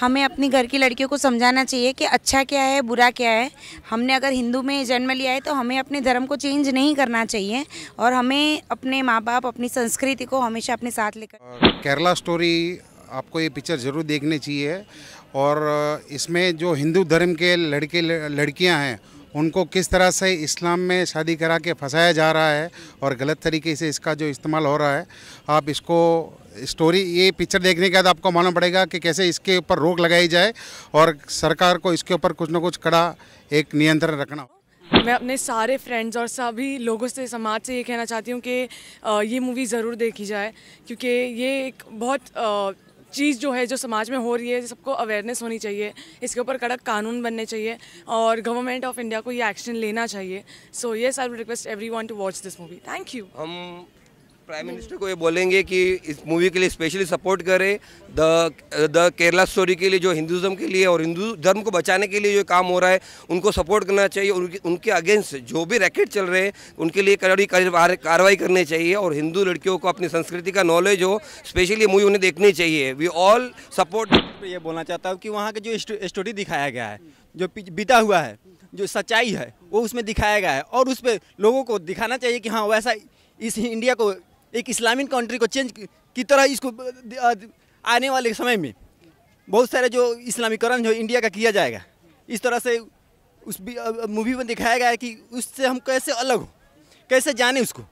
हमें अपनी घर की लड़कियों को समझाना चाहिए कि अच्छा क्या है बुरा क्या है हमने अगर हिंदू में जन्म लिया है तो हमें अपने धर्म को चेंज नहीं करना चाहिए और हमें अपने माँ बाप अपनी संस्कृति को हमेशा अपने साथ लेकर केरला स्टोरी आपको ये पिक्चर ज़रूर देखनी चाहिए और इसमें जो हिंदू धर्म के लड़के लड़कियाँ हैं उनको किस तरह से इस्लाम में शादी करा के फंसाया जा रहा है और गलत तरीके से इसका जो इस्तेमाल हो रहा है आप इसको स्टोरी ये पिक्चर देखने के बाद आपको मालूम पड़ेगा कि कैसे इसके ऊपर रोक लगाई जाए और सरकार को इसके ऊपर कुछ ना कुछ कड़ा एक नियंत्रण रखना मैं अपने सारे फ्रेंड्स और सभी लोगों से समाज से ये कहना चाहती हूँ कि ये मूवी ज़रूर देखी जाए क्योंकि ये एक बहुत चीज़ जो है जो समाज में हो रही है सबको अवेयरनेस होनी चाहिए इसके ऊपर कड़क कानून बनने चाहिए और गवर्नमेंट ऑफ इंडिया को ये एक्शन लेना चाहिए so yes I request every to watch this movie thank you हम प्राइम मिनिस्टर को ये बोलेंगे कि इस मूवी के लिए स्पेशली सपोर्ट करें द द केरला स्टोरी के लिए जो हिंदुज़म के लिए और हिंदू धर्म को बचाने के लिए जो काम हो रहा है उनको सपोर्ट करना चाहिए उनके उनके अगेंस्ट जो भी रैकेट चल रहे हैं उनके लिए कड़ी कार्रवाई करनी चाहिए और हिंदू लड़कियों को अपनी संस्कृति का नॉलेज हो स्पेशली मूवी उन्हें देखनी चाहिए वी ऑल सपोर्ट ये बोलना चाहता हूँ कि वहाँ के जो स्टोरी दिखाया गया है जो बीता हुआ है जो सच्चाई है वो उसमें दिखाया गया है और उस पर लोगों को दिखाना चाहिए कि हाँ वैसा इस इंडिया को एक इस्लामिक कंट्री को चेंज की तरह इसको आने वाले समय में बहुत सारे जो इस्लामीकरण जो इंडिया का किया जाएगा इस तरह से उस मूवी में दिखाया गया है कि उससे हम कैसे अलग हो कैसे जाने उसको